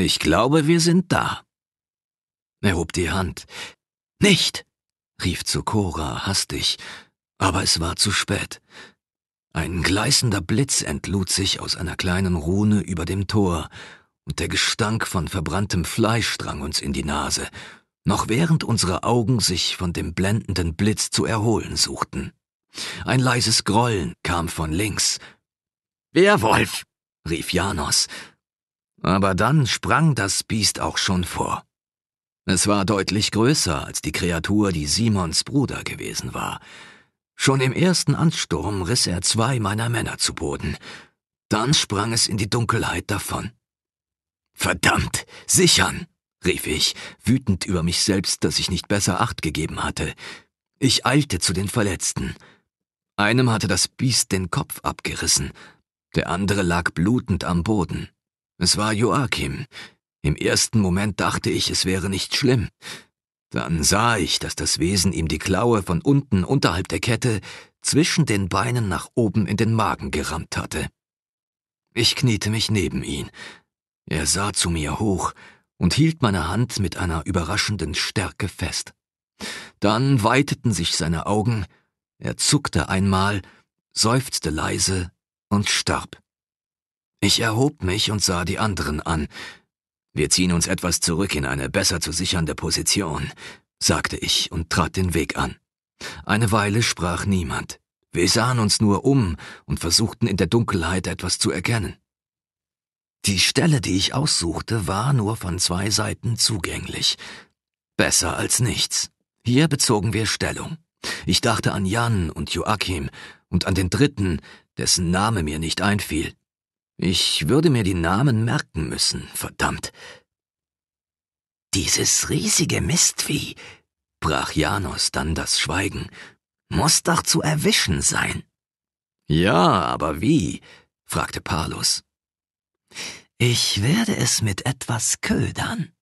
Ich glaube, wir sind da. Er hob die Hand. Nicht! rief Zokora hastig, aber es war zu spät. Ein gleißender Blitz entlud sich aus einer kleinen Rune über dem Tor, und der Gestank von verbranntem Fleisch drang uns in die Nase, noch während unsere Augen sich von dem blendenden Blitz zu erholen suchten. Ein leises Grollen kam von links. Werwolf! rief Janos, aber dann sprang das Biest auch schon vor. Es war deutlich größer als die Kreatur, die Simons Bruder gewesen war. Schon im ersten Ansturm riss er zwei meiner Männer zu Boden. Dann sprang es in die Dunkelheit davon. Verdammt, sichern! rief ich, wütend über mich selbst, dass ich nicht besser Acht gegeben hatte. Ich eilte zu den Verletzten. Einem hatte das Biest den Kopf abgerissen, der andere lag blutend am Boden. Es war Joachim. Im ersten Moment dachte ich, es wäre nicht schlimm. Dann sah ich, dass das Wesen ihm die Klaue von unten unterhalb der Kette zwischen den Beinen nach oben in den Magen gerammt hatte. Ich kniete mich neben ihn. Er sah zu mir hoch und hielt meine Hand mit einer überraschenden Stärke fest. Dann weiteten sich seine Augen, er zuckte einmal, seufzte leise und starb. Ich erhob mich und sah die anderen an. Wir ziehen uns etwas zurück in eine besser zu sichernde Position, sagte ich und trat den Weg an. Eine Weile sprach niemand. Wir sahen uns nur um und versuchten in der Dunkelheit etwas zu erkennen. Die Stelle, die ich aussuchte, war nur von zwei Seiten zugänglich. Besser als nichts. Hier bezogen wir Stellung. Ich dachte an Jan und Joachim und an den dritten, dessen Name mir nicht einfiel. Ich würde mir die Namen merken müssen, verdammt. Dieses riesige Mistvieh, brach Janos dann das Schweigen, muss doch zu erwischen sein. Ja, aber wie? fragte Palus. Ich werde es mit etwas ködern,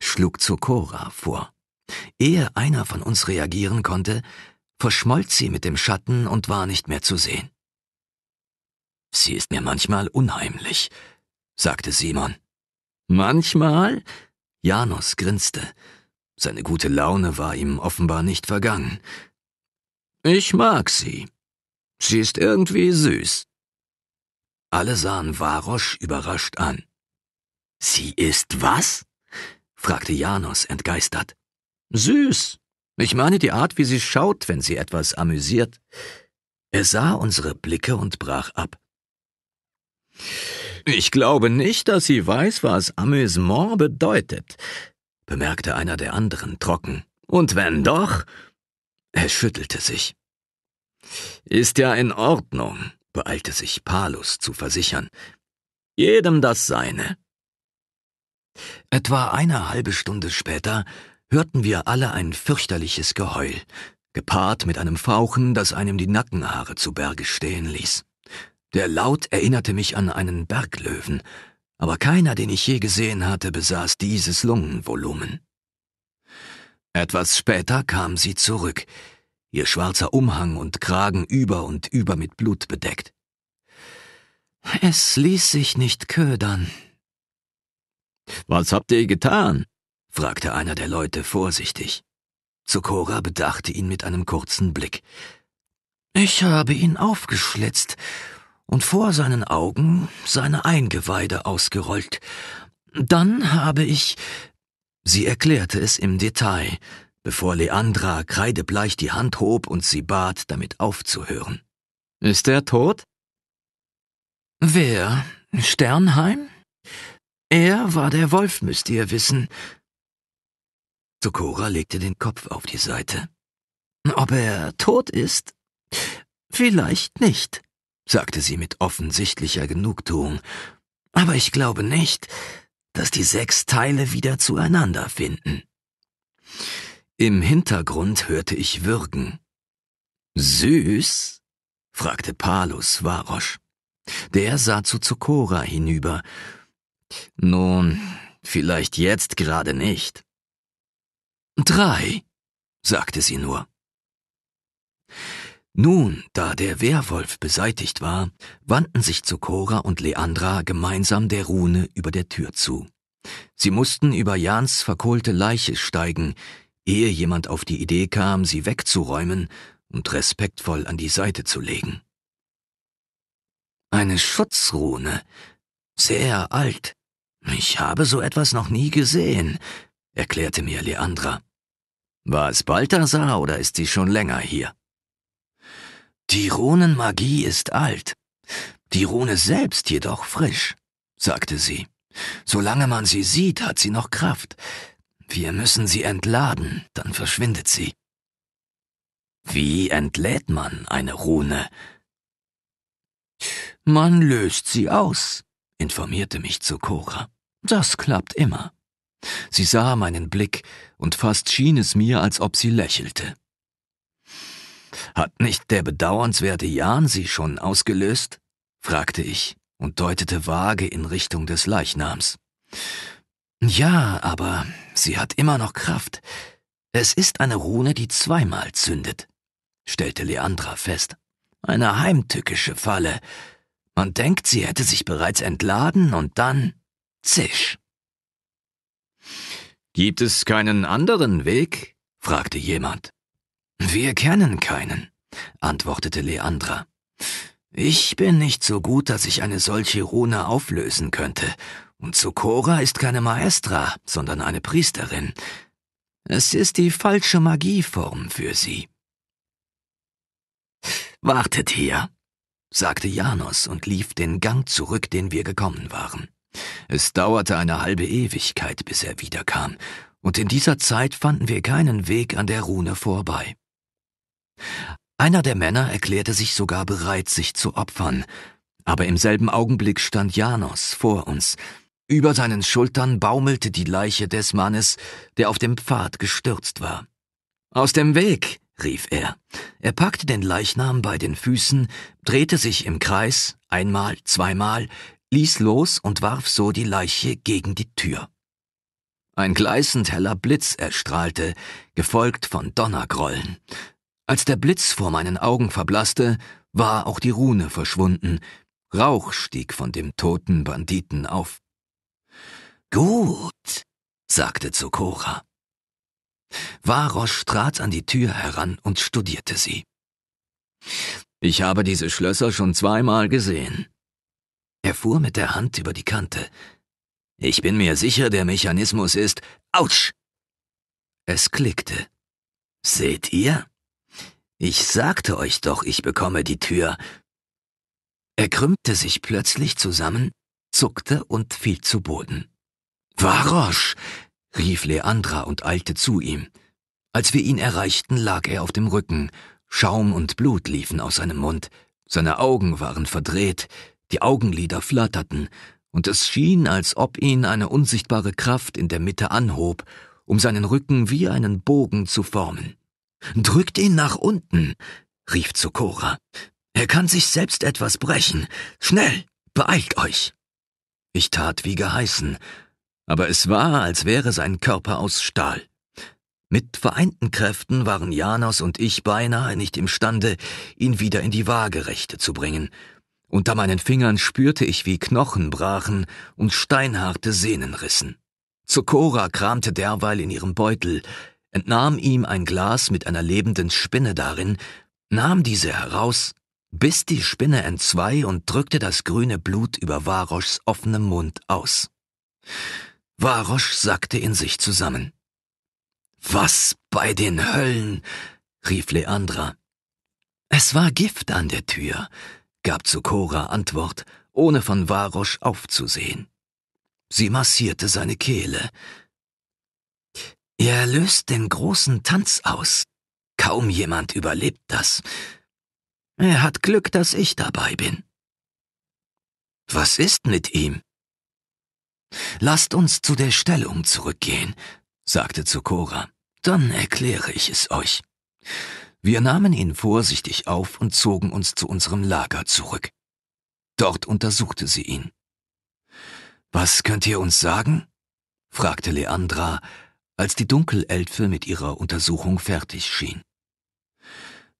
schlug Zokora vor. Ehe einer von uns reagieren konnte, verschmolz sie mit dem Schatten und war nicht mehr zu sehen. Sie ist mir manchmal unheimlich, sagte Simon. Manchmal? Janus grinste. Seine gute Laune war ihm offenbar nicht vergangen. Ich mag sie. Sie ist irgendwie süß. Alle sahen Varosch überrascht an. Sie ist was? fragte Janus entgeistert. Süß. Ich meine die Art, wie sie schaut, wenn sie etwas amüsiert. Er sah unsere Blicke und brach ab. Ich glaube nicht, dass sie weiß, was Amüsement bedeutet, bemerkte einer der anderen trocken. Und wenn doch? Er schüttelte sich. Ist ja in Ordnung, beeilte sich Palus zu versichern. Jedem das seine. Etwa eine halbe Stunde später hörten wir alle ein fürchterliches Geheul, gepaart mit einem Fauchen, das einem die Nackenhaare zu Berge stehen ließ. Der Laut erinnerte mich an einen Berglöwen, aber keiner, den ich je gesehen hatte, besaß dieses Lungenvolumen. Etwas später kam sie zurück, ihr schwarzer Umhang und Kragen über und über mit Blut bedeckt. Es ließ sich nicht ködern. Was habt ihr getan? fragte einer der Leute vorsichtig. Sokora bedachte ihn mit einem kurzen Blick. Ich habe ihn aufgeschlitzt und vor seinen Augen seine Eingeweide ausgerollt. Dann habe ich. Sie erklärte es im Detail, bevor Leandra kreidebleich die Hand hob und sie bat, damit aufzuhören. Ist er tot? Wer? Sternheim? Er war der Wolf, müsst ihr wissen. Sokora legte den Kopf auf die Seite. Ob er tot ist? Vielleicht nicht sagte sie mit offensichtlicher Genugtuung, aber ich glaube nicht, dass die sechs Teile wieder zueinander finden. Im Hintergrund hörte ich Würgen. Süß? fragte Palus Varosch. Der sah zu Zokora hinüber. Nun, vielleicht jetzt gerade nicht. Drei, sagte sie nur. Nun, da der Werwolf beseitigt war, wandten sich Zokora und Leandra gemeinsam der Rune über der Tür zu. Sie mussten über Jans verkohlte Leiche steigen, ehe jemand auf die Idee kam, sie wegzuräumen und respektvoll an die Seite zu legen. Eine Schutzrune. Sehr alt. Ich habe so etwas noch nie gesehen, erklärte mir Leandra. War es Balthasar oder ist sie schon länger hier? Die Runenmagie ist alt, die Rune selbst jedoch frisch, sagte sie. Solange man sie sieht, hat sie noch Kraft. Wir müssen sie entladen, dann verschwindet sie. Wie entlädt man eine Rune? Man löst sie aus, informierte mich Zokora. Das klappt immer. Sie sah meinen Blick, und fast schien es mir, als ob sie lächelte. Hat nicht der bedauernswerte Jan sie schon ausgelöst? fragte ich und deutete vage in Richtung des Leichnams. Ja, aber sie hat immer noch Kraft. Es ist eine Rune, die zweimal zündet, stellte Leandra fest. Eine heimtückische Falle. Man denkt, sie hätte sich bereits entladen und dann zisch. Gibt es keinen anderen Weg? fragte jemand. Wir kennen keinen, antwortete Leandra. Ich bin nicht so gut, dass ich eine solche Rune auflösen könnte, und Sokora ist keine Maestra, sondern eine Priesterin. Es ist die falsche Magieform für sie. Wartet hier, sagte Janos und lief den Gang zurück, den wir gekommen waren. Es dauerte eine halbe Ewigkeit, bis er wiederkam, und in dieser Zeit fanden wir keinen Weg an der Rune vorbei. Einer der Männer erklärte sich sogar bereit, sich zu opfern, aber im selben Augenblick stand Janos vor uns. Über seinen Schultern baumelte die Leiche des Mannes, der auf dem Pfad gestürzt war. Aus dem Weg, rief er. Er packte den Leichnam bei den Füßen, drehte sich im Kreis, einmal, zweimal, ließ los und warf so die Leiche gegen die Tür. Ein gleißend heller Blitz erstrahlte, gefolgt von Donnergrollen. Als der Blitz vor meinen Augen verblasste, war auch die Rune verschwunden. Rauch stieg von dem toten Banditen auf. Gut, sagte Zokora. Varosch trat an die Tür heran und studierte sie. Ich habe diese Schlösser schon zweimal gesehen. Er fuhr mit der Hand über die Kante. Ich bin mir sicher, der Mechanismus ist. Autsch! Es klickte. Seht ihr? Ich sagte euch doch, ich bekomme die Tür. Er krümmte sich plötzlich zusammen, zuckte und fiel zu Boden. Varosch! rief Leandra und eilte zu ihm. Als wir ihn erreichten, lag er auf dem Rücken. Schaum und Blut liefen aus seinem Mund. Seine Augen waren verdreht, die Augenlider flatterten, und es schien, als ob ihn eine unsichtbare Kraft in der Mitte anhob, um seinen Rücken wie einen Bogen zu formen. Drückt ihn nach unten, rief Zukora. Er kann sich selbst etwas brechen. Schnell, beeilt euch. Ich tat wie geheißen, aber es war, als wäre sein Körper aus Stahl. Mit vereinten Kräften waren Janos und ich beinahe nicht imstande, ihn wieder in die Waagerechte zu bringen. Unter meinen Fingern spürte ich, wie Knochen brachen und steinharte Sehnen rissen. Zukora kramte derweil in ihrem Beutel, entnahm ihm ein Glas mit einer lebenden Spinne darin, nahm diese heraus, biss die Spinne entzwei und drückte das grüne Blut über Varoschs offenem Mund aus. Varosch sackte in sich zusammen. Was bei den Höllen? rief Leandra. Es war Gift an der Tür, gab Sukora Antwort, ohne von Varosch aufzusehen. Sie massierte seine Kehle, er löst den großen Tanz aus. Kaum jemand überlebt das. Er hat Glück, dass ich dabei bin. Was ist mit ihm? Lasst uns zu der Stellung zurückgehen, sagte Zukora. Dann erkläre ich es euch. Wir nahmen ihn vorsichtig auf und zogen uns zu unserem Lager zurück. Dort untersuchte sie ihn. Was könnt ihr uns sagen? fragte Leandra, als die Dunkelelfe mit ihrer Untersuchung fertig schien.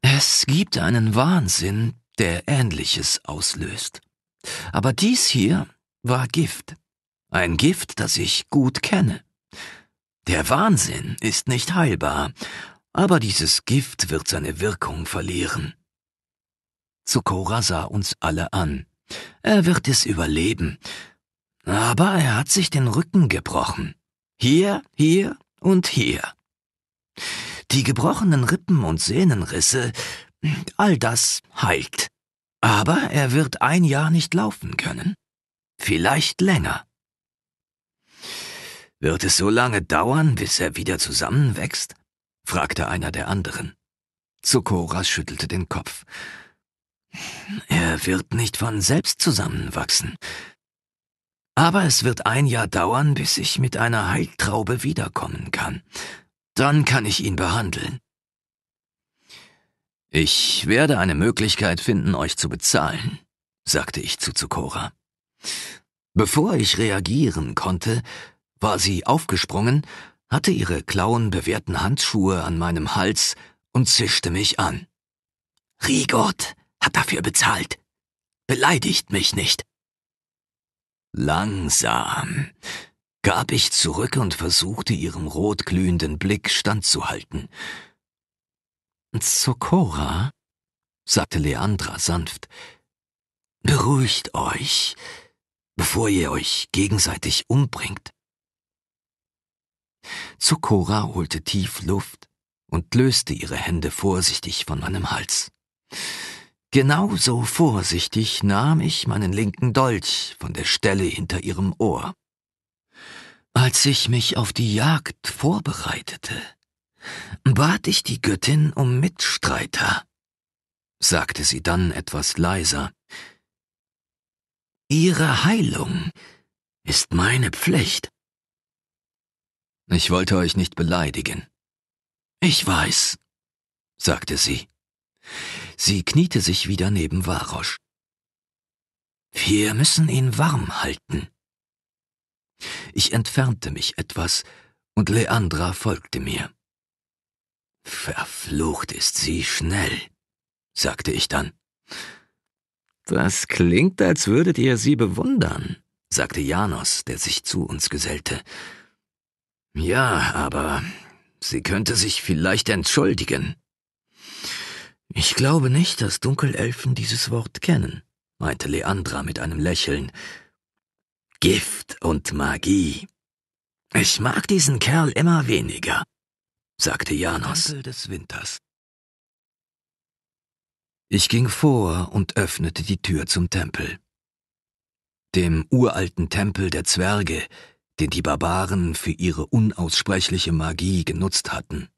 Es gibt einen Wahnsinn, der Ähnliches auslöst. Aber dies hier war Gift. Ein Gift, das ich gut kenne. Der Wahnsinn ist nicht heilbar, aber dieses Gift wird seine Wirkung verlieren. Sukora sah uns alle an. Er wird es überleben. Aber er hat sich den Rücken gebrochen. Hier, hier und hier. Die gebrochenen Rippen und Sehnenrisse, all das heilt. Aber er wird ein Jahr nicht laufen können. Vielleicht länger. Wird es so lange dauern, bis er wieder zusammenwächst? fragte einer der anderen. Zukora schüttelte den Kopf. Er wird nicht von selbst zusammenwachsen. Aber es wird ein Jahr dauern, bis ich mit einer Heiltraube wiederkommen kann. Dann kann ich ihn behandeln. Ich werde eine Möglichkeit finden, euch zu bezahlen, sagte ich zu Zukora. Bevor ich reagieren konnte, war sie aufgesprungen, hatte ihre klauenbewehrten Handschuhe an meinem Hals und zischte mich an. Rigord hat dafür bezahlt. Beleidigt mich nicht. Langsam gab ich zurück und versuchte, ihrem rotglühenden Blick standzuhalten. Zokora, sagte Leandra sanft, beruhigt euch, bevor ihr euch gegenseitig umbringt. Zokora holte tief Luft und löste ihre Hände vorsichtig von meinem Hals. Genauso vorsichtig nahm ich meinen linken Dolch von der Stelle hinter ihrem Ohr. Als ich mich auf die Jagd vorbereitete, bat ich die Göttin um Mitstreiter, sagte sie dann etwas leiser. Ihre Heilung ist meine Pflicht. Ich wollte euch nicht beleidigen. Ich weiß, sagte sie. Sie kniete sich wieder neben Varosch. Wir müssen ihn warm halten. Ich entfernte mich etwas, und Leandra folgte mir. Verflucht ist sie schnell, sagte ich dann. Das klingt, als würdet ihr sie bewundern, sagte Janos, der sich zu uns gesellte. Ja, aber sie könnte sich vielleicht entschuldigen. Ich glaube nicht, dass Dunkelelfen dieses Wort kennen, meinte Leandra mit einem Lächeln. Gift und Magie. Ich mag diesen Kerl immer weniger, sagte Janos. Tempel des Winters. Ich ging vor und öffnete die Tür zum Tempel. Dem uralten Tempel der Zwerge, den die Barbaren für ihre unaussprechliche Magie genutzt hatten.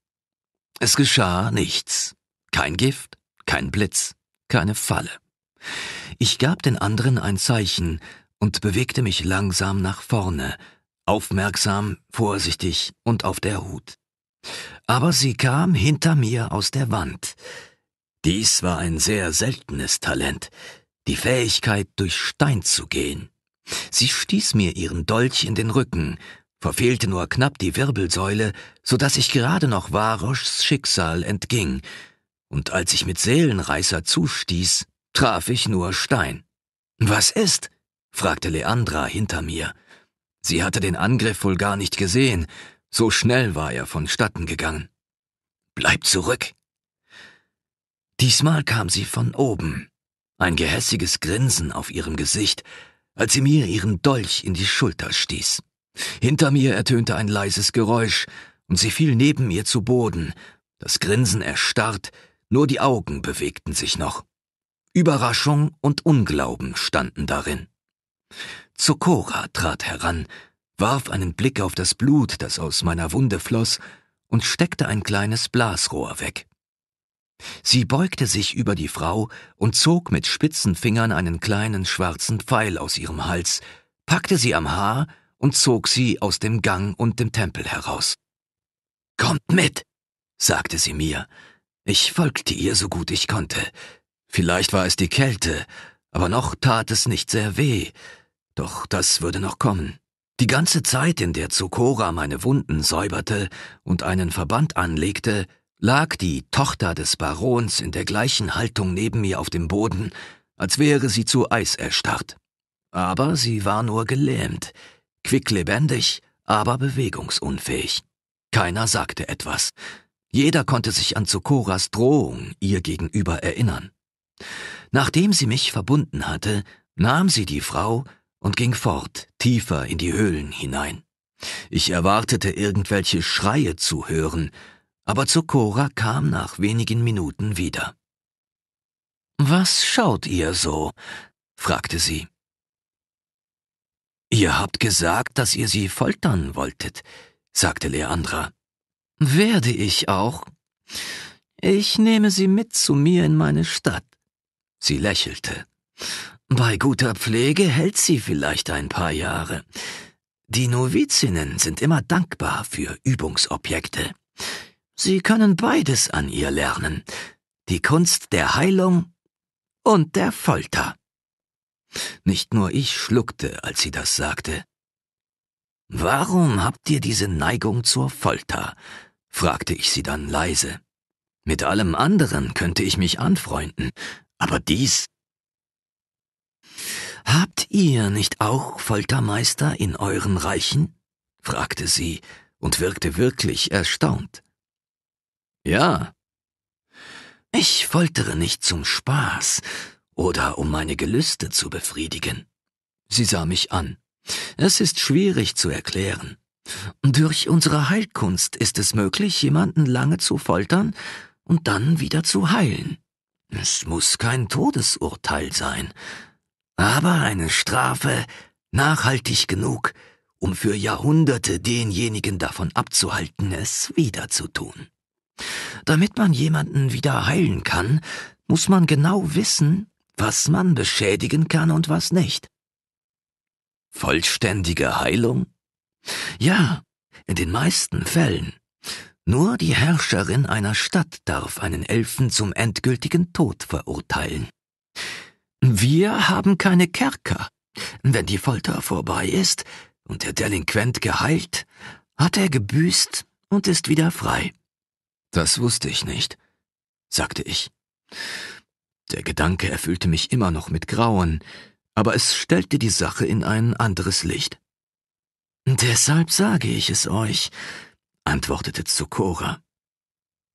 Es geschah nichts. Kein Gift, kein Blitz, keine Falle. Ich gab den anderen ein Zeichen und bewegte mich langsam nach vorne, aufmerksam, vorsichtig und auf der Hut. Aber sie kam hinter mir aus der Wand. Dies war ein sehr seltenes Talent, die Fähigkeit, durch Stein zu gehen. Sie stieß mir ihren Dolch in den Rücken, verfehlte nur knapp die Wirbelsäule, so dass ich gerade noch Varoschs Schicksal entging, und als ich mit Seelenreißer zustieß, traf ich nur Stein. Was ist? fragte Leandra hinter mir. Sie hatte den Angriff wohl gar nicht gesehen, so schnell war er vonstatten gegangen. Bleib zurück! Diesmal kam sie von oben, ein gehässiges Grinsen auf ihrem Gesicht, als sie mir ihren Dolch in die Schulter stieß. Hinter mir ertönte ein leises Geräusch, und sie fiel neben mir zu Boden, das Grinsen erstarrt, nur die Augen bewegten sich noch. Überraschung und Unglauben standen darin. Zokora trat heran, warf einen Blick auf das Blut, das aus meiner Wunde floss, und steckte ein kleines Blasrohr weg. Sie beugte sich über die Frau und zog mit spitzen Fingern einen kleinen schwarzen Pfeil aus ihrem Hals, packte sie am Haar und zog sie aus dem Gang und dem Tempel heraus. Kommt mit, sagte sie mir, ich folgte ihr so gut ich konnte. Vielleicht war es die Kälte, aber noch tat es nicht sehr weh. Doch das würde noch kommen. Die ganze Zeit, in der Zukora meine Wunden säuberte und einen Verband anlegte, lag die Tochter des Barons in der gleichen Haltung neben mir auf dem Boden, als wäre sie zu Eis erstarrt. Aber sie war nur gelähmt, quicklebendig, aber bewegungsunfähig. Keiner sagte etwas, jeder konnte sich an Sokoras Drohung ihr gegenüber erinnern. Nachdem sie mich verbunden hatte, nahm sie die Frau und ging fort, tiefer in die Höhlen hinein. Ich erwartete irgendwelche Schreie zu hören, aber Zokora kam nach wenigen Minuten wieder. Was schaut ihr so? fragte sie. Ihr habt gesagt, dass ihr sie foltern wolltet, sagte Leandra. Werde ich auch. Ich nehme Sie mit zu mir in meine Stadt. Sie lächelte. Bei guter Pflege hält sie vielleicht ein paar Jahre. Die Novizinnen sind immer dankbar für Übungsobjekte. Sie können beides an ihr lernen. Die Kunst der Heilung und der Folter. Nicht nur ich schluckte, als sie das sagte. Warum habt ihr diese Neigung zur Folter? fragte ich sie dann leise. Mit allem anderen könnte ich mich anfreunden, aber dies. Habt ihr nicht auch Foltermeister in euren Reichen? fragte sie und wirkte wirklich erstaunt. Ja. Ich foltere nicht zum Spaß oder um meine Gelüste zu befriedigen. Sie sah mich an. Es ist schwierig zu erklären. Durch unsere Heilkunst ist es möglich, jemanden lange zu foltern und dann wieder zu heilen. Es muss kein Todesurteil sein, aber eine Strafe nachhaltig genug, um für Jahrhunderte denjenigen davon abzuhalten, es wieder zu tun. Damit man jemanden wieder heilen kann, muss man genau wissen, was man beschädigen kann und was nicht. Vollständige Heilung ja, in den meisten Fällen. Nur die Herrscherin einer Stadt darf einen Elfen zum endgültigen Tod verurteilen. Wir haben keine Kerker. Wenn die Folter vorbei ist und der Delinquent geheilt, hat er gebüßt und ist wieder frei. Das wusste ich nicht, sagte ich. Der Gedanke erfüllte mich immer noch mit Grauen, aber es stellte die Sache in ein anderes Licht. Deshalb sage ich es euch, antwortete Zukora.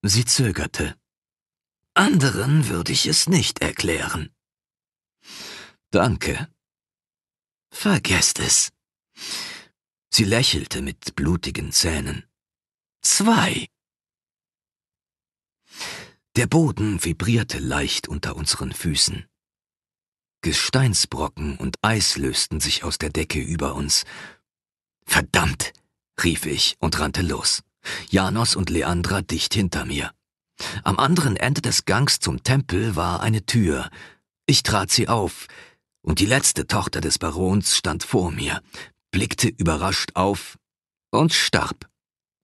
Sie zögerte. Anderen würde ich es nicht erklären. Danke. Vergesst es. Sie lächelte mit blutigen Zähnen. Zwei. Der Boden vibrierte leicht unter unseren Füßen. Gesteinsbrocken und Eis lösten sich aus der Decke über uns Verdammt! rief ich und rannte los. Janos und Leandra dicht hinter mir. Am anderen Ende des Gangs zum Tempel war eine Tür. Ich trat sie auf, und die letzte Tochter des Barons stand vor mir, blickte überrascht auf und starb.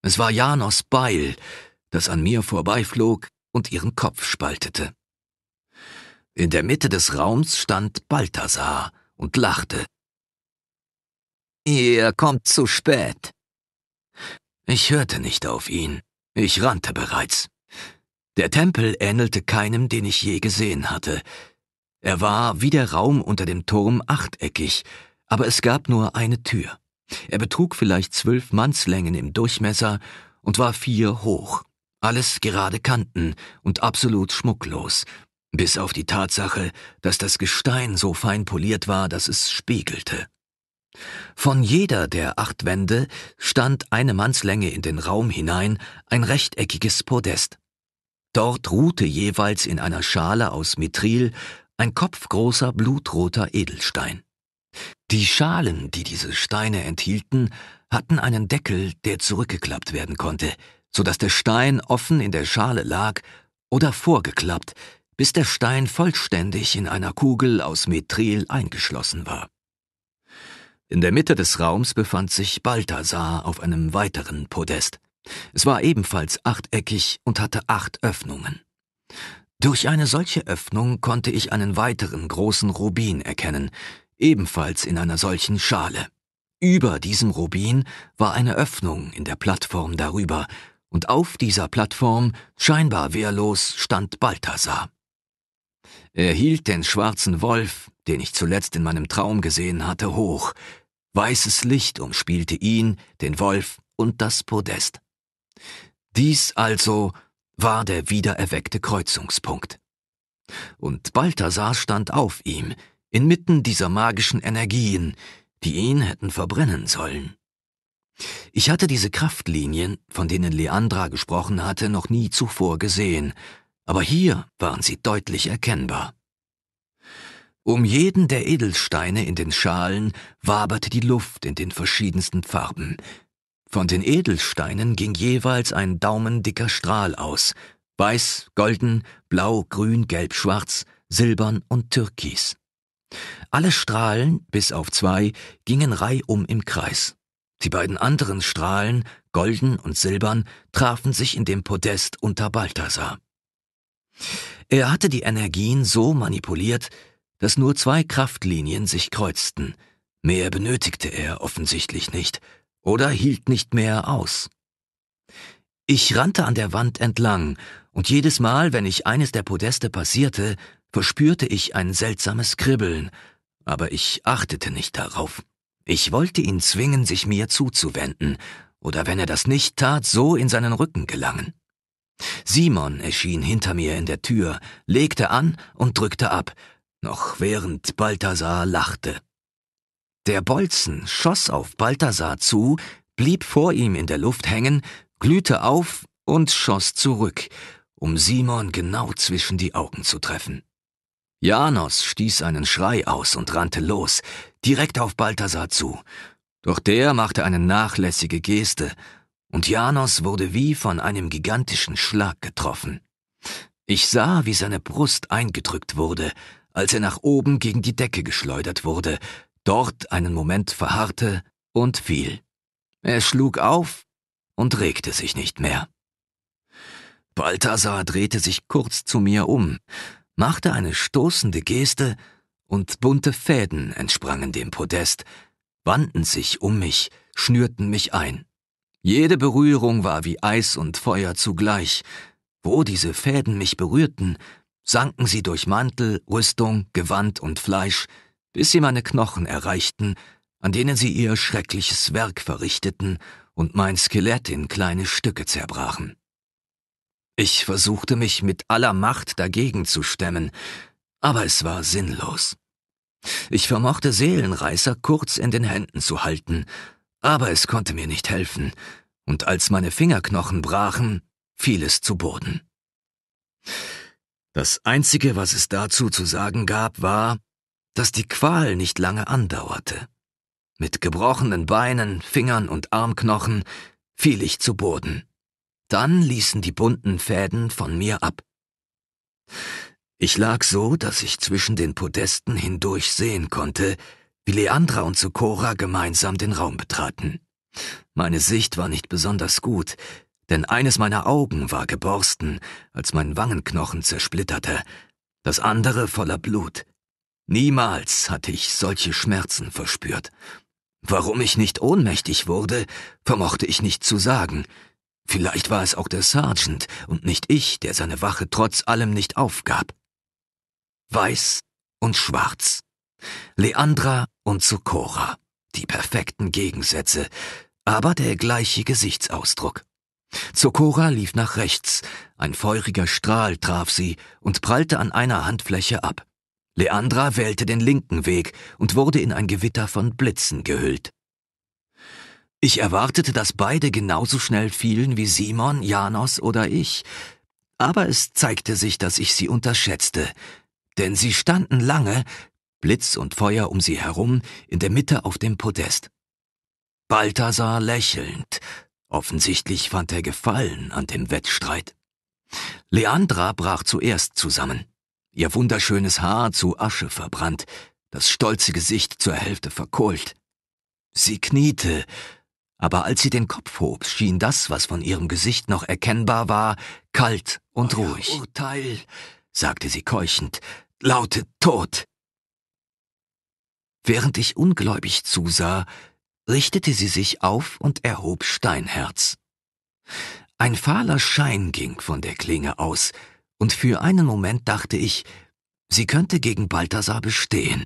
Es war Janos Beil, das an mir vorbeiflog und ihren Kopf spaltete. In der Mitte des Raums stand Balthasar und lachte, Ihr kommt zu spät. Ich hörte nicht auf ihn. Ich rannte bereits. Der Tempel ähnelte keinem, den ich je gesehen hatte. Er war wie der Raum unter dem Turm achteckig, aber es gab nur eine Tür. Er betrug vielleicht zwölf Mannslängen im Durchmesser und war vier hoch. Alles gerade Kanten und absolut schmucklos, bis auf die Tatsache, dass das Gestein so fein poliert war, dass es spiegelte. Von jeder der acht Wände stand eine Mannslänge in den Raum hinein ein rechteckiges Podest. Dort ruhte jeweils in einer Schale aus Mithril ein kopfgroßer blutroter Edelstein. Die Schalen, die diese Steine enthielten, hatten einen Deckel, der zurückgeklappt werden konnte, so dass der Stein offen in der Schale lag oder vorgeklappt, bis der Stein vollständig in einer Kugel aus Mithril eingeschlossen war. In der Mitte des Raums befand sich Balthasar auf einem weiteren Podest. Es war ebenfalls achteckig und hatte acht Öffnungen. Durch eine solche Öffnung konnte ich einen weiteren großen Rubin erkennen, ebenfalls in einer solchen Schale. Über diesem Rubin war eine Öffnung in der Plattform darüber, und auf dieser Plattform, scheinbar wehrlos, stand Balthasar. Er hielt den schwarzen Wolf den ich zuletzt in meinem Traum gesehen hatte, hoch. Weißes Licht umspielte ihn, den Wolf und das Podest. Dies also war der wiedererweckte Kreuzungspunkt. Und Balthasar stand auf ihm, inmitten dieser magischen Energien, die ihn hätten verbrennen sollen. Ich hatte diese Kraftlinien, von denen Leandra gesprochen hatte, noch nie zuvor gesehen, aber hier waren sie deutlich erkennbar. Um jeden der Edelsteine in den Schalen waberte die Luft in den verschiedensten Farben. Von den Edelsteinen ging jeweils ein daumendicker Strahl aus, weiß, golden, blau, grün, gelb, schwarz, silbern und türkis. Alle Strahlen, bis auf zwei, gingen reihum im Kreis. Die beiden anderen Strahlen, golden und silbern, trafen sich in dem Podest unter Balthasar. Er hatte die Energien so manipuliert, dass nur zwei Kraftlinien sich kreuzten. Mehr benötigte er offensichtlich nicht oder hielt nicht mehr aus. Ich rannte an der Wand entlang, und jedes Mal, wenn ich eines der Podeste passierte, verspürte ich ein seltsames Kribbeln, aber ich achtete nicht darauf. Ich wollte ihn zwingen, sich mir zuzuwenden, oder wenn er das nicht tat, so in seinen Rücken gelangen. Simon erschien hinter mir in der Tür, legte an und drückte ab, noch während Balthasar lachte. Der Bolzen schoss auf Balthasar zu, blieb vor ihm in der Luft hängen, glühte auf und schoss zurück, um Simon genau zwischen die Augen zu treffen. Janos stieß einen Schrei aus und rannte los, direkt auf Balthasar zu. Doch der machte eine nachlässige Geste, und Janos wurde wie von einem gigantischen Schlag getroffen. Ich sah, wie seine Brust eingedrückt wurde, als er nach oben gegen die Decke geschleudert wurde, dort einen Moment verharrte und fiel. Er schlug auf und regte sich nicht mehr. Balthasar drehte sich kurz zu mir um, machte eine stoßende Geste, und bunte Fäden entsprangen dem Podest, wanden sich um mich, schnürten mich ein. Jede Berührung war wie Eis und Feuer zugleich. Wo diese Fäden mich berührten, sanken sie durch Mantel, Rüstung, Gewand und Fleisch, bis sie meine Knochen erreichten, an denen sie ihr schreckliches Werk verrichteten und mein Skelett in kleine Stücke zerbrachen. Ich versuchte mich mit aller Macht dagegen zu stemmen, aber es war sinnlos. Ich vermochte Seelenreißer kurz in den Händen zu halten, aber es konnte mir nicht helfen, und als meine Fingerknochen brachen, fiel es zu Boden. Das Einzige, was es dazu zu sagen gab, war, dass die Qual nicht lange andauerte. Mit gebrochenen Beinen, Fingern und Armknochen fiel ich zu Boden. Dann ließen die bunten Fäden von mir ab. Ich lag so, dass ich zwischen den Podesten hindurch sehen konnte, wie Leandra und Sokora gemeinsam den Raum betraten. Meine Sicht war nicht besonders gut, denn eines meiner Augen war geborsten, als mein Wangenknochen zersplitterte, das andere voller Blut. Niemals hatte ich solche Schmerzen verspürt. Warum ich nicht ohnmächtig wurde, vermochte ich nicht zu sagen. Vielleicht war es auch der Sergeant und nicht ich, der seine Wache trotz allem nicht aufgab. Weiß und Schwarz. Leandra und Sokora. Die perfekten Gegensätze, aber der gleiche Gesichtsausdruck. Zokora lief nach rechts, ein feuriger Strahl traf sie und prallte an einer Handfläche ab. Leandra wählte den linken Weg und wurde in ein Gewitter von Blitzen gehüllt. Ich erwartete, dass beide genauso schnell fielen wie Simon, Janos oder ich, aber es zeigte sich, dass ich sie unterschätzte, denn sie standen lange, Blitz und Feuer um sie herum, in der Mitte auf dem Podest. Balthasar lächelnd, Offensichtlich fand er Gefallen an dem Wettstreit. Leandra brach zuerst zusammen, ihr wunderschönes Haar zu Asche verbrannt, das stolze Gesicht zur Hälfte verkohlt. Sie kniete, aber als sie den Kopf hob, schien das, was von ihrem Gesicht noch erkennbar war, kalt und Euer ruhig. Urteil, sagte sie keuchend, lautet tot. Während ich ungläubig zusah, richtete sie sich auf und erhob Steinherz. Ein fahler Schein ging von der Klinge aus, und für einen Moment dachte ich, sie könnte gegen Balthasar bestehen.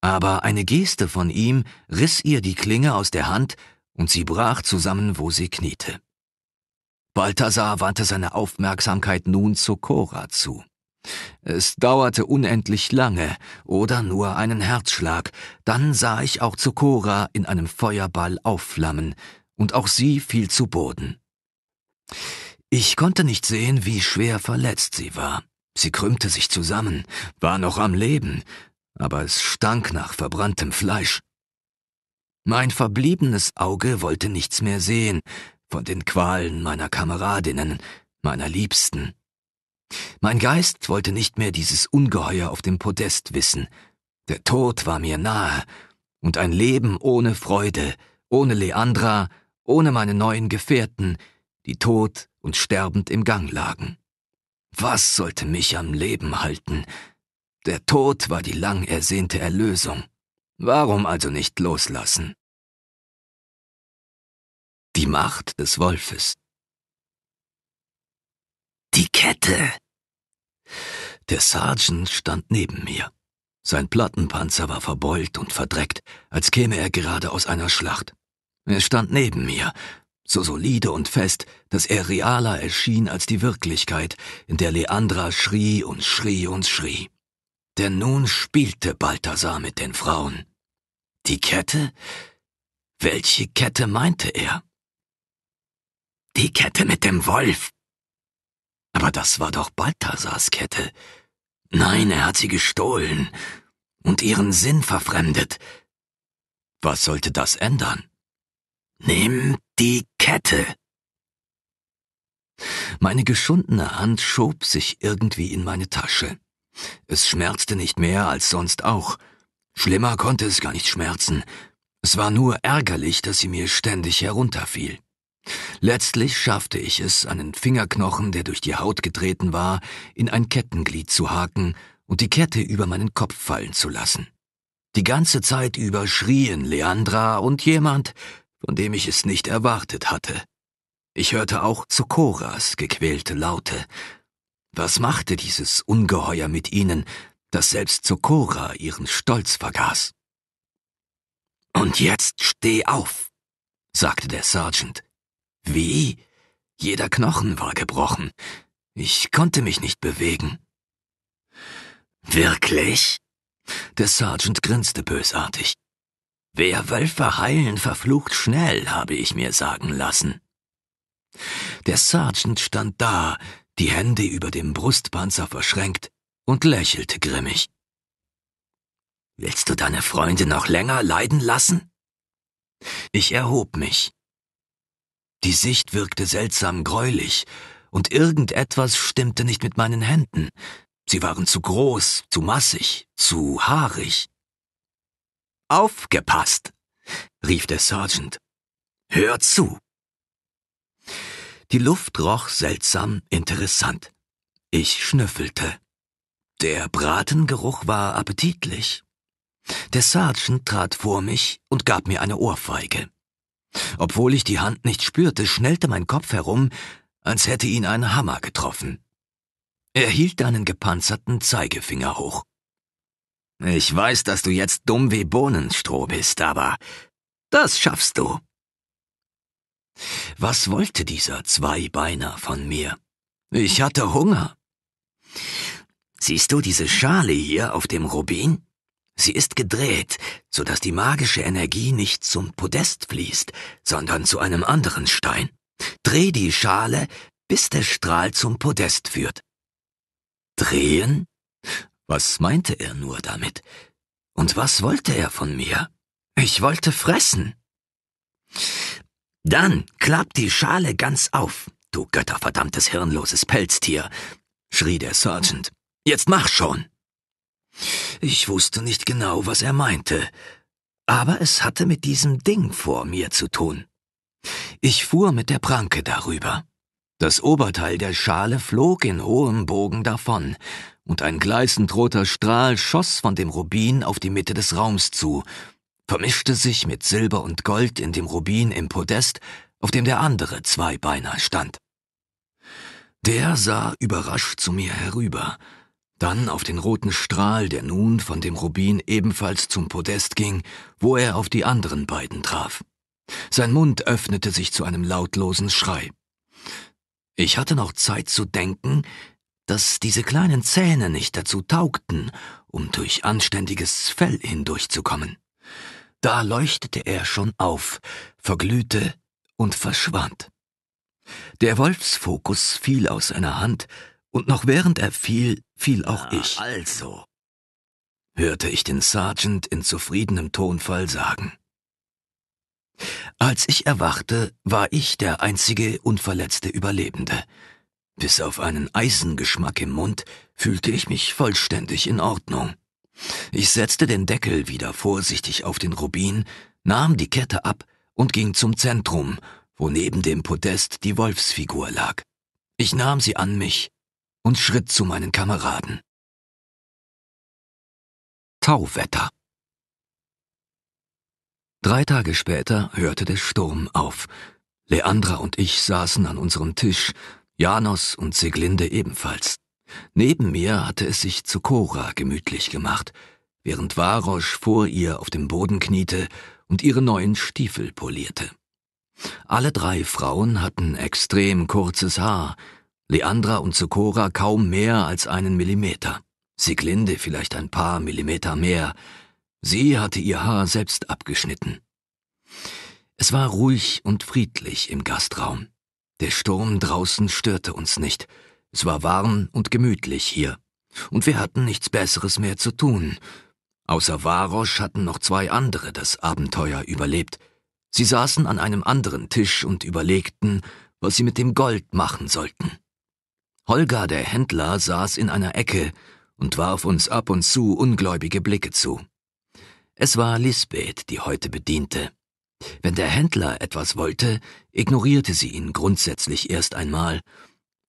Aber eine Geste von ihm riss ihr die Klinge aus der Hand, und sie brach zusammen, wo sie kniete. Balthasar wandte seine Aufmerksamkeit nun zu Cora zu. Es dauerte unendlich lange oder nur einen Herzschlag, dann sah ich auch Zucora in einem Feuerball aufflammen, und auch sie fiel zu Boden. Ich konnte nicht sehen, wie schwer verletzt sie war. Sie krümmte sich zusammen, war noch am Leben, aber es stank nach verbranntem Fleisch. Mein verbliebenes Auge wollte nichts mehr sehen von den Qualen meiner Kameradinnen, meiner Liebsten. Mein Geist wollte nicht mehr dieses Ungeheuer auf dem Podest wissen. Der Tod war mir nahe, und ein Leben ohne Freude, ohne Leandra, ohne meine neuen Gefährten, die tot und sterbend im Gang lagen. Was sollte mich am Leben halten? Der Tod war die lang ersehnte Erlösung. Warum also nicht loslassen? Die Macht des Wolfes die Kette. Der Sergeant stand neben mir. Sein Plattenpanzer war verbeult und verdreckt, als käme er gerade aus einer Schlacht. Er stand neben mir, so solide und fest, dass er realer erschien als die Wirklichkeit, in der Leandra schrie und schrie und schrie. Denn nun spielte Balthasar mit den Frauen. Die Kette? Welche Kette meinte er? Die Kette mit dem Wolf, aber das war doch Balthasars Kette. Nein, er hat sie gestohlen und ihren Sinn verfremdet. Was sollte das ändern? Nimm die Kette! Meine geschundene Hand schob sich irgendwie in meine Tasche. Es schmerzte nicht mehr als sonst auch. Schlimmer konnte es gar nicht schmerzen. Es war nur ärgerlich, dass sie mir ständig herunterfiel. Letztlich schaffte ich es, einen Fingerknochen, der durch die Haut getreten war, in ein Kettenglied zu haken und die Kette über meinen Kopf fallen zu lassen. Die ganze Zeit über schrien Leandra und jemand, von dem ich es nicht erwartet hatte. Ich hörte auch Zokoras gequälte Laute. Was machte dieses Ungeheuer mit ihnen, dass selbst Sokora ihren Stolz vergaß? Und jetzt steh auf, sagte der Sergeant. Wie? Jeder Knochen war gebrochen. Ich konnte mich nicht bewegen. Wirklich? Der Sergeant grinste bösartig. Werwölfe heilen verflucht schnell, habe ich mir sagen lassen. Der Sergeant stand da, die Hände über dem Brustpanzer verschränkt und lächelte grimmig. Willst du deine Freunde noch länger leiden lassen? Ich erhob mich. Die Sicht wirkte seltsam gräulich, und irgendetwas stimmte nicht mit meinen Händen. Sie waren zu groß, zu massig, zu haarig. Aufgepasst, rief der Sergeant. Hör zu. Die Luft roch seltsam interessant. Ich schnüffelte. Der Bratengeruch war appetitlich. Der Sergeant trat vor mich und gab mir eine Ohrfeige. Obwohl ich die Hand nicht spürte, schnellte mein Kopf herum, als hätte ihn ein Hammer getroffen. Er hielt einen gepanzerten Zeigefinger hoch. Ich weiß, dass du jetzt dumm wie Bohnenstroh bist, aber das schaffst du. Was wollte dieser Zweibeiner von mir? Ich hatte Hunger. Siehst du diese Schale hier auf dem Rubin? Sie ist gedreht, so dass die magische Energie nicht zum Podest fließt, sondern zu einem anderen Stein. Dreh die Schale, bis der Strahl zum Podest führt. Drehen? Was meinte er nur damit? Und was wollte er von mir? Ich wollte fressen. Dann klapp die Schale ganz auf, du götterverdammtes hirnloses Pelztier, schrie der Sergeant. Jetzt mach schon! Ich wusste nicht genau, was er meinte, aber es hatte mit diesem Ding vor mir zu tun. Ich fuhr mit der Pranke darüber. Das Oberteil der Schale flog in hohem Bogen davon, und ein gleißend roter Strahl schoss von dem Rubin auf die Mitte des Raums zu, vermischte sich mit Silber und Gold in dem Rubin im Podest, auf dem der andere Zweibeiner stand. Der sah überrascht zu mir herüber, dann auf den roten Strahl, der nun von dem Rubin ebenfalls zum Podest ging, wo er auf die anderen beiden traf. Sein Mund öffnete sich zu einem lautlosen Schrei. Ich hatte noch Zeit zu denken, dass diese kleinen Zähne nicht dazu taugten, um durch anständiges Fell hindurchzukommen. Da leuchtete er schon auf, verglühte und verschwand. Der Wolfsfokus fiel aus seiner Hand, und noch während er fiel, fiel auch ja, ah, ich. Also, hörte ich den Sergeant in zufriedenem Tonfall sagen. Als ich erwachte, war ich der einzige unverletzte Überlebende. Bis auf einen Eisengeschmack im Mund fühlte ich mich vollständig in Ordnung. Ich setzte den Deckel wieder vorsichtig auf den Rubin, nahm die Kette ab und ging zum Zentrum, wo neben dem Podest die Wolfsfigur lag. Ich nahm sie an mich und schritt zu meinen Kameraden. Tauwetter. Drei Tage später hörte der Sturm auf. Leandra und ich saßen an unserem Tisch, Janos und Seglinde ebenfalls. Neben mir hatte es sich zu Cora gemütlich gemacht, während Varosch vor ihr auf dem Boden kniete und ihre neuen Stiefel polierte. Alle drei Frauen hatten extrem kurzes Haar, Leandra und Sokora kaum mehr als einen Millimeter. Siglinde vielleicht ein paar Millimeter mehr. Sie hatte ihr Haar selbst abgeschnitten. Es war ruhig und friedlich im Gastraum. Der Sturm draußen störte uns nicht. Es war warm und gemütlich hier. Und wir hatten nichts Besseres mehr zu tun. Außer Varosch hatten noch zwei andere das Abenteuer überlebt. Sie saßen an einem anderen Tisch und überlegten, was sie mit dem Gold machen sollten. Holger der Händler saß in einer Ecke und warf uns ab und zu ungläubige Blicke zu. Es war Lisbeth, die heute bediente. Wenn der Händler etwas wollte, ignorierte sie ihn grundsätzlich erst einmal.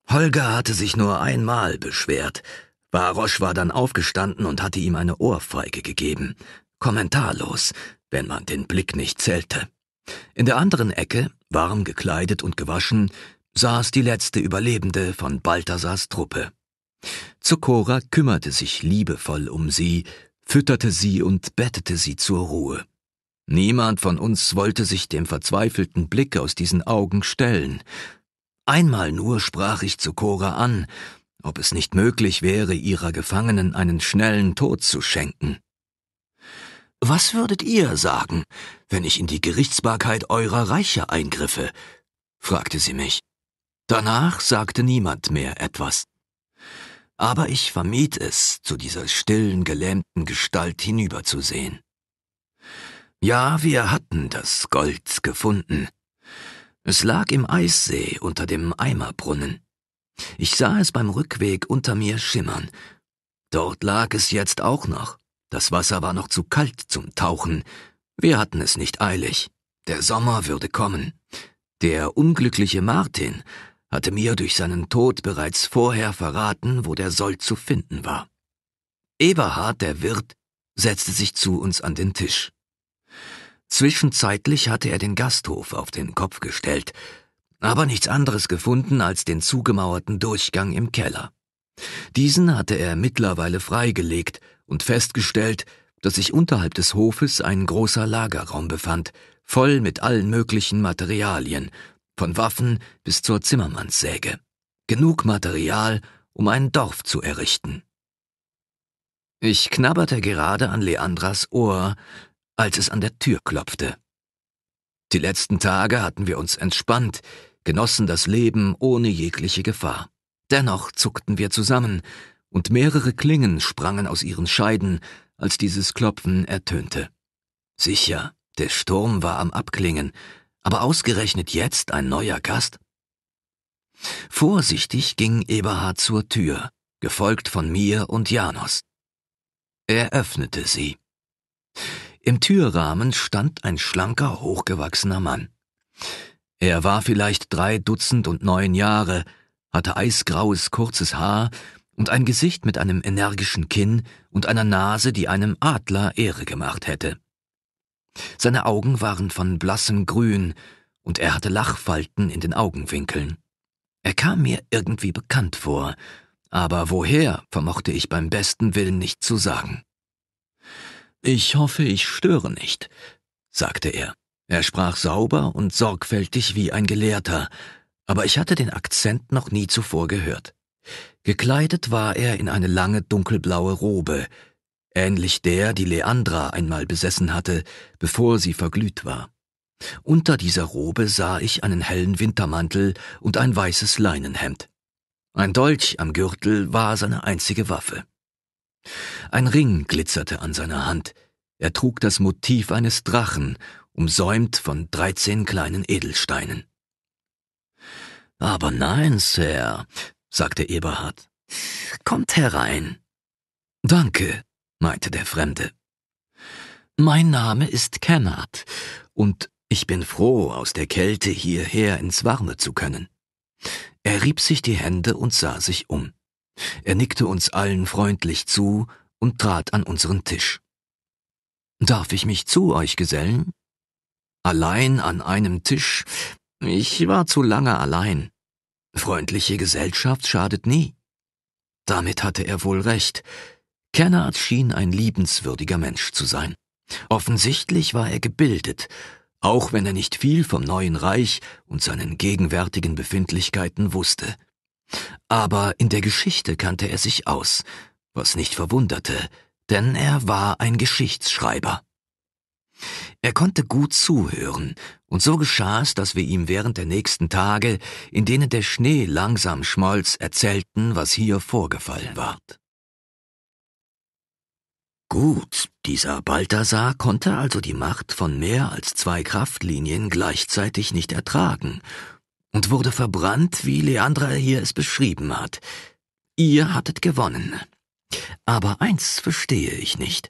Holger hatte sich nur einmal beschwert. Barosch war dann aufgestanden und hatte ihm eine Ohrfeige gegeben. Kommentarlos, wenn man den Blick nicht zählte. In der anderen Ecke, warm gekleidet und gewaschen, saß die letzte Überlebende von Balthasars Truppe. Zokora kümmerte sich liebevoll um sie, fütterte sie und bettete sie zur Ruhe. Niemand von uns wollte sich dem verzweifelten Blick aus diesen Augen stellen. Einmal nur sprach ich zu an, ob es nicht möglich wäre, ihrer Gefangenen einen schnellen Tod zu schenken. Was würdet ihr sagen, wenn ich in die Gerichtsbarkeit eurer Reiche eingriffe? fragte sie mich. Danach sagte niemand mehr etwas. Aber ich vermied es, zu dieser stillen, gelähmten Gestalt hinüberzusehen. Ja, wir hatten das Gold gefunden. Es lag im Eissee unter dem Eimerbrunnen. Ich sah es beim Rückweg unter mir schimmern. Dort lag es jetzt auch noch. Das Wasser war noch zu kalt zum Tauchen. Wir hatten es nicht eilig. Der Sommer würde kommen. Der unglückliche Martin hatte mir durch seinen Tod bereits vorher verraten, wo der Sold zu finden war. Eberhard, der Wirt, setzte sich zu uns an den Tisch. Zwischenzeitlich hatte er den Gasthof auf den Kopf gestellt, aber nichts anderes gefunden als den zugemauerten Durchgang im Keller. Diesen hatte er mittlerweile freigelegt und festgestellt, dass sich unterhalb des Hofes ein großer Lagerraum befand, voll mit allen möglichen Materialien, von Waffen bis zur Zimmermannssäge. Genug Material, um ein Dorf zu errichten. Ich knabberte gerade an Leandras Ohr, als es an der Tür klopfte. Die letzten Tage hatten wir uns entspannt, genossen das Leben ohne jegliche Gefahr. Dennoch zuckten wir zusammen, und mehrere Klingen sprangen aus ihren Scheiden, als dieses Klopfen ertönte. Sicher, der Sturm war am Abklingen, aber ausgerechnet jetzt ein neuer Gast? Vorsichtig ging Eberhard zur Tür, gefolgt von mir und Janos. Er öffnete sie. Im Türrahmen stand ein schlanker, hochgewachsener Mann. Er war vielleicht drei Dutzend und neun Jahre, hatte eisgraues, kurzes Haar und ein Gesicht mit einem energischen Kinn und einer Nase, die einem Adler Ehre gemacht hätte. Seine Augen waren von blassem Grün, und er hatte Lachfalten in den Augenwinkeln. Er kam mir irgendwie bekannt vor, aber woher vermochte ich beim besten Willen nicht zu sagen. Ich hoffe, ich störe nicht, sagte er. Er sprach sauber und sorgfältig wie ein Gelehrter, aber ich hatte den Akzent noch nie zuvor gehört. Gekleidet war er in eine lange dunkelblaue Robe, ähnlich der, die Leandra einmal besessen hatte, bevor sie verglüht war. Unter dieser Robe sah ich einen hellen Wintermantel und ein weißes Leinenhemd. Ein Dolch am Gürtel war seine einzige Waffe. Ein Ring glitzerte an seiner Hand. Er trug das Motiv eines Drachen, umsäumt von dreizehn kleinen Edelsteinen. Aber nein, Sir, sagte Eberhard. Kommt herein. Danke, meinte der Fremde. Mein Name ist Kennard, und ich bin froh, aus der Kälte hierher ins Warme zu können. Er rieb sich die Hände und sah sich um. Er nickte uns allen freundlich zu und trat an unseren Tisch. Darf ich mich zu euch gesellen? Allein an einem Tisch. Ich war zu lange allein. Freundliche Gesellschaft schadet nie. Damit hatte er wohl recht, Kennard schien ein liebenswürdiger Mensch zu sein. Offensichtlich war er gebildet, auch wenn er nicht viel vom neuen Reich und seinen gegenwärtigen Befindlichkeiten wusste. Aber in der Geschichte kannte er sich aus, was nicht verwunderte, denn er war ein Geschichtsschreiber. Er konnte gut zuhören, und so geschah es, dass wir ihm während der nächsten Tage, in denen der Schnee langsam schmolz, erzählten, was hier vorgefallen ward. Gut, dieser Balthasar konnte also die Macht von mehr als zwei Kraftlinien gleichzeitig nicht ertragen und wurde verbrannt, wie Leandra hier es beschrieben hat. Ihr hattet gewonnen. Aber eins verstehe ich nicht,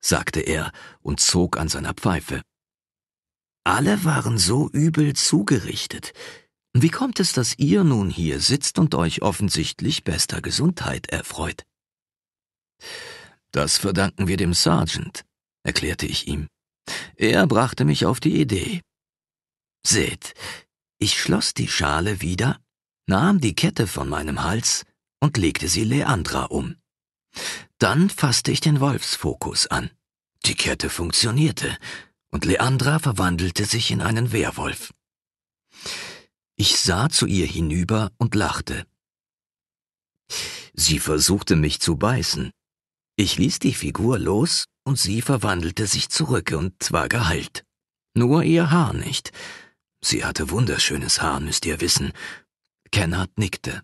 sagte er und zog an seiner Pfeife. Alle waren so übel zugerichtet. Wie kommt es, dass ihr nun hier sitzt und euch offensichtlich bester Gesundheit erfreut? Das verdanken wir dem Sergeant, erklärte ich ihm. Er brachte mich auf die Idee. Seht, ich schloss die Schale wieder, nahm die Kette von meinem Hals und legte sie Leandra um. Dann fasste ich den Wolfsfokus an. Die Kette funktionierte, und Leandra verwandelte sich in einen Werwolf. Ich sah zu ihr hinüber und lachte. Sie versuchte mich zu beißen, ich ließ die Figur los und sie verwandelte sich zurück und zwar geheilt. Nur ihr Haar nicht. Sie hatte wunderschönes Haar, müsst ihr wissen. Kennard nickte.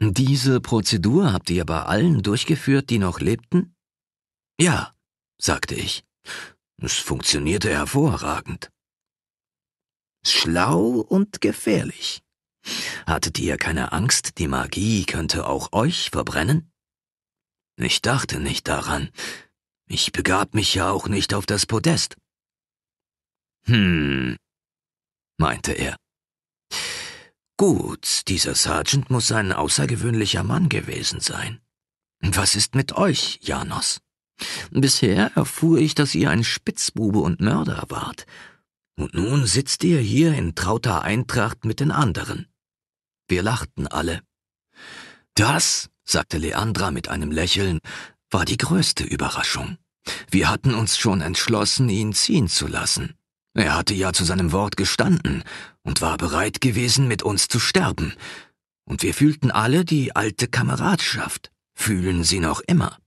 Diese Prozedur habt ihr bei allen durchgeführt, die noch lebten? Ja, sagte ich. Es funktionierte hervorragend. Schlau und gefährlich. Hattet ihr keine Angst, die Magie könnte auch euch verbrennen? Ich dachte nicht daran. Ich begab mich ja auch nicht auf das Podest. Hm, meinte er. Gut, dieser Sergeant muss ein außergewöhnlicher Mann gewesen sein. Was ist mit euch, Janos? Bisher erfuhr ich, dass ihr ein Spitzbube und Mörder wart. Und nun sitzt ihr hier in trauter Eintracht mit den anderen. Wir lachten alle. Das sagte Leandra mit einem Lächeln, war die größte Überraschung. Wir hatten uns schon entschlossen, ihn ziehen zu lassen. Er hatte ja zu seinem Wort gestanden und war bereit gewesen, mit uns zu sterben. Und wir fühlten alle die alte Kameradschaft, fühlen sie noch immer.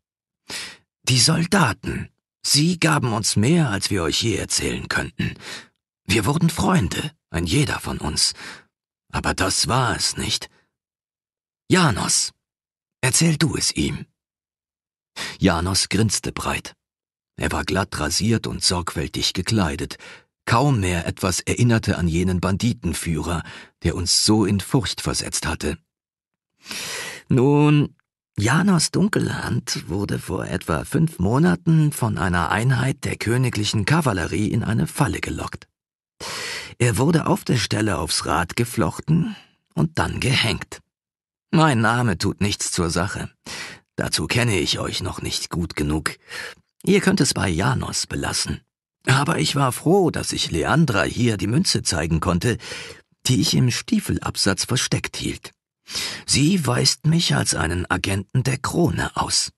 Die Soldaten, sie gaben uns mehr, als wir euch je erzählen könnten. Wir wurden Freunde, ein jeder von uns. Aber das war es nicht. Janos, Erzähl du es ihm. Janos grinste breit. Er war glatt rasiert und sorgfältig gekleidet. Kaum mehr etwas erinnerte an jenen Banditenführer, der uns so in Furcht versetzt hatte. Nun, Janos Dunkelhand wurde vor etwa fünf Monaten von einer Einheit der königlichen Kavallerie in eine Falle gelockt. Er wurde auf der Stelle aufs Rad geflochten und dann gehängt. Mein Name tut nichts zur Sache. Dazu kenne ich euch noch nicht gut genug. Ihr könnt es bei Janos belassen. Aber ich war froh, dass ich Leandra hier die Münze zeigen konnte, die ich im Stiefelabsatz versteckt hielt. Sie weist mich als einen Agenten der Krone aus.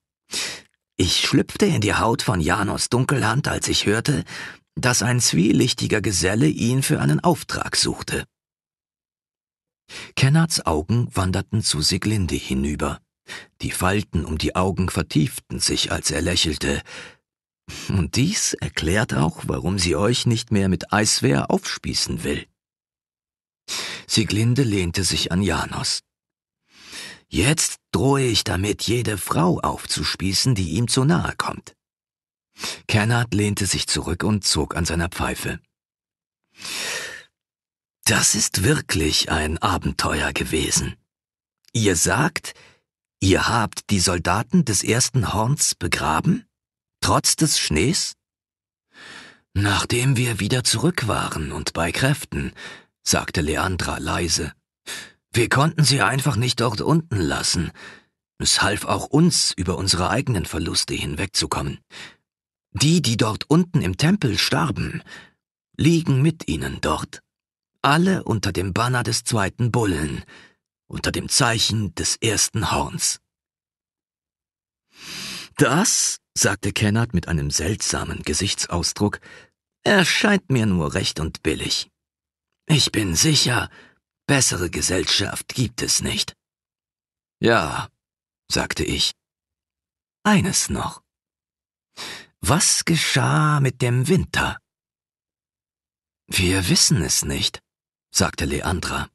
Ich schlüpfte in die Haut von Janos Dunkelhand, als ich hörte, dass ein zwielichtiger Geselle ihn für einen Auftrag suchte. Kennards Augen wanderten zu Siglinde hinüber. Die Falten um die Augen vertieften sich, als er lächelte. Und dies erklärt auch, warum sie euch nicht mehr mit Eiswehr aufspießen will. Siglinde lehnte sich an Janos. Jetzt drohe ich damit, jede Frau aufzuspießen, die ihm zu nahe kommt. Kennard lehnte sich zurück und zog an seiner Pfeife. Das ist wirklich ein Abenteuer gewesen. Ihr sagt, ihr habt die Soldaten des ersten Horns begraben? Trotz des Schnees? Nachdem wir wieder zurück waren und bei Kräften, sagte Leandra leise. Wir konnten sie einfach nicht dort unten lassen. Es half auch uns, über unsere eigenen Verluste hinwegzukommen. Die, die dort unten im Tempel starben, liegen mit ihnen dort alle unter dem Banner des zweiten Bullen, unter dem Zeichen des ersten Horns. Das, sagte Kennard mit einem seltsamen Gesichtsausdruck, erscheint mir nur recht und billig. Ich bin sicher, bessere Gesellschaft gibt es nicht. Ja, sagte ich. Eines noch. Was geschah mit dem Winter? Wir wissen es nicht sagte Leandra.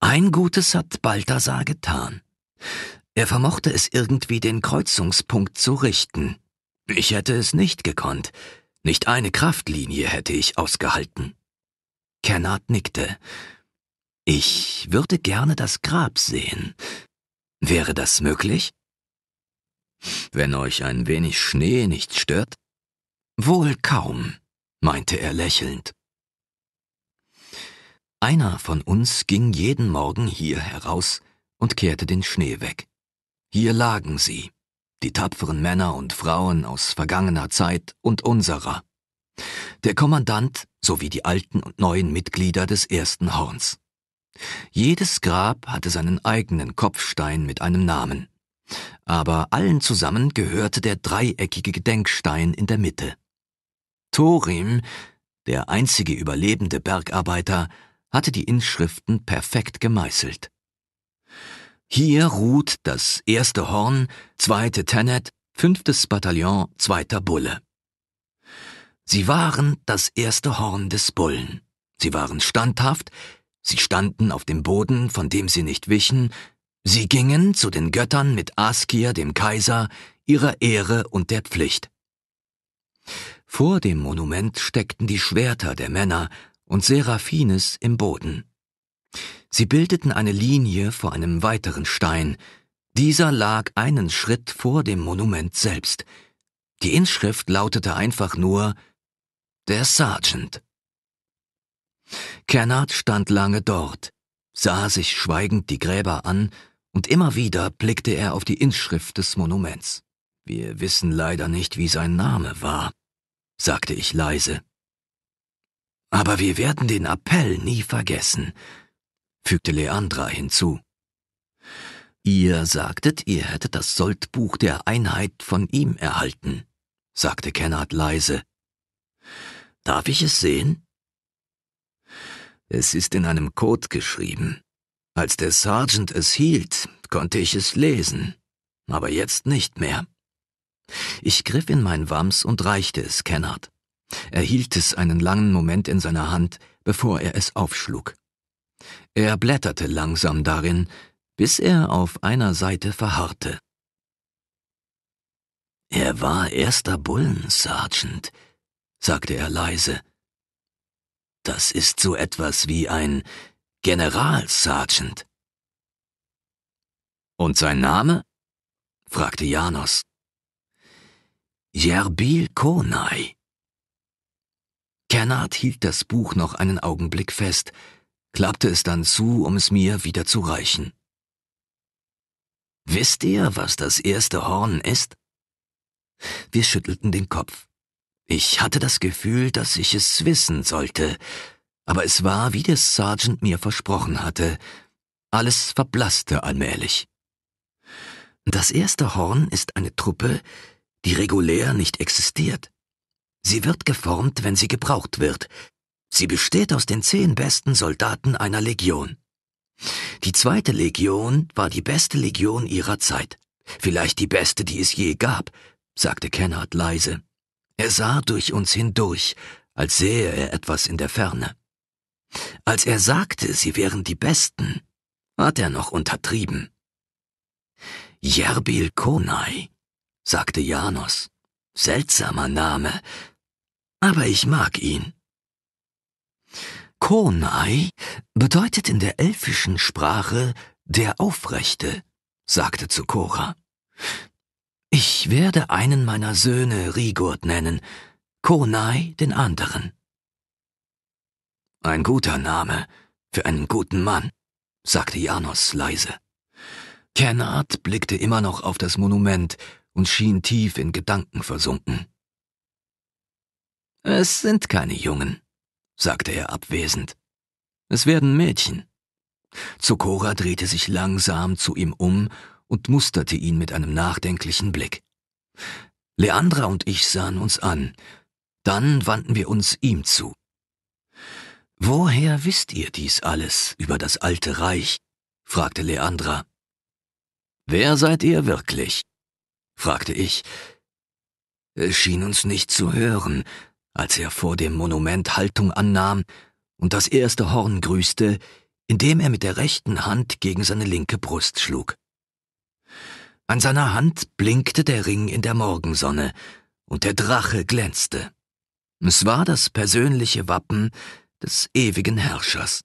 Ein Gutes hat Balthasar getan. Er vermochte es irgendwie, den Kreuzungspunkt zu richten. Ich hätte es nicht gekonnt. Nicht eine Kraftlinie hätte ich ausgehalten. Kennard nickte. Ich würde gerne das Grab sehen. Wäre das möglich? Wenn euch ein wenig Schnee nicht stört? Wohl kaum, meinte er lächelnd. Einer von uns ging jeden Morgen hier heraus und kehrte den Schnee weg. Hier lagen sie, die tapferen Männer und Frauen aus vergangener Zeit und unserer. Der Kommandant sowie die alten und neuen Mitglieder des ersten Horns. Jedes Grab hatte seinen eigenen Kopfstein mit einem Namen. Aber allen zusammen gehörte der dreieckige Gedenkstein in der Mitte. Thorim, der einzige überlebende Bergarbeiter, hatte die Inschriften perfekt gemeißelt. Hier ruht das erste Horn, zweite Tenet, fünftes Bataillon, zweiter Bulle. Sie waren das erste Horn des Bullen. Sie waren standhaft, sie standen auf dem Boden, von dem sie nicht wichen, sie gingen zu den Göttern mit Askir, dem Kaiser, ihrer Ehre und der Pflicht. Vor dem Monument steckten die Schwerter der Männer, und Seraphines im Boden. Sie bildeten eine Linie vor einem weiteren Stein. Dieser lag einen Schritt vor dem Monument selbst. Die Inschrift lautete einfach nur Der Sergeant. Kernard stand lange dort, sah sich schweigend die Gräber an, und immer wieder blickte er auf die Inschrift des Monuments. Wir wissen leider nicht, wie sein Name war, sagte ich leise. Aber wir werden den Appell nie vergessen, fügte Leandra hinzu. Ihr sagtet, ihr hättet das Soldbuch der Einheit von ihm erhalten, sagte Kennard leise. Darf ich es sehen? Es ist in einem Code geschrieben. Als der Sergeant es hielt, konnte ich es lesen, aber jetzt nicht mehr. Ich griff in mein Wams und reichte es Kennard. Er hielt es einen langen Moment in seiner Hand, bevor er es aufschlug. Er blätterte langsam darin, bis er auf einer Seite verharrte. Er war erster Bullen, Sergeant, sagte er leise. Das ist so etwas wie ein General, Sergeant. Und sein Name? fragte Janos. Jerbil Konai, Bernhard hielt das Buch noch einen Augenblick fest, klappte es dann zu, um es mir wieder zu reichen. Wisst ihr, was das erste Horn ist? Wir schüttelten den Kopf. Ich hatte das Gefühl, dass ich es wissen sollte, aber es war, wie der Sergeant mir versprochen hatte. Alles verblasste allmählich. Das erste Horn ist eine Truppe, die regulär nicht existiert. Sie wird geformt, wenn sie gebraucht wird. Sie besteht aus den zehn besten Soldaten einer Legion. Die zweite Legion war die beste Legion ihrer Zeit. Vielleicht die beste, die es je gab, sagte Kennard leise. Er sah durch uns hindurch, als sähe er etwas in der Ferne. Als er sagte, sie wären die Besten, hat er noch untertrieben. Jerbil Konai, sagte Janos. Seltsamer Name, aber ich mag ihn. Konai bedeutet in der elfischen Sprache der Aufrechte, sagte zu Cora. Ich werde einen meiner Söhne Rigurd nennen, Konai den anderen. Ein guter Name für einen guten Mann, sagte Janos leise. Kennard blickte immer noch auf das Monument und schien tief in Gedanken versunken. Es sind keine Jungen, sagte er abwesend. Es werden Mädchen. Zokora drehte sich langsam zu ihm um und musterte ihn mit einem nachdenklichen Blick. Leandra und ich sahen uns an. Dann wandten wir uns ihm zu. Woher wisst ihr dies alles über das alte Reich? fragte Leandra. Wer seid ihr wirklich? fragte ich. Es schien uns nicht zu hören, als er vor dem Monument Haltung annahm und das erste Horn grüßte, indem er mit der rechten Hand gegen seine linke Brust schlug. An seiner Hand blinkte der Ring in der Morgensonne, und der Drache glänzte. Es war das persönliche Wappen des ewigen Herrschers.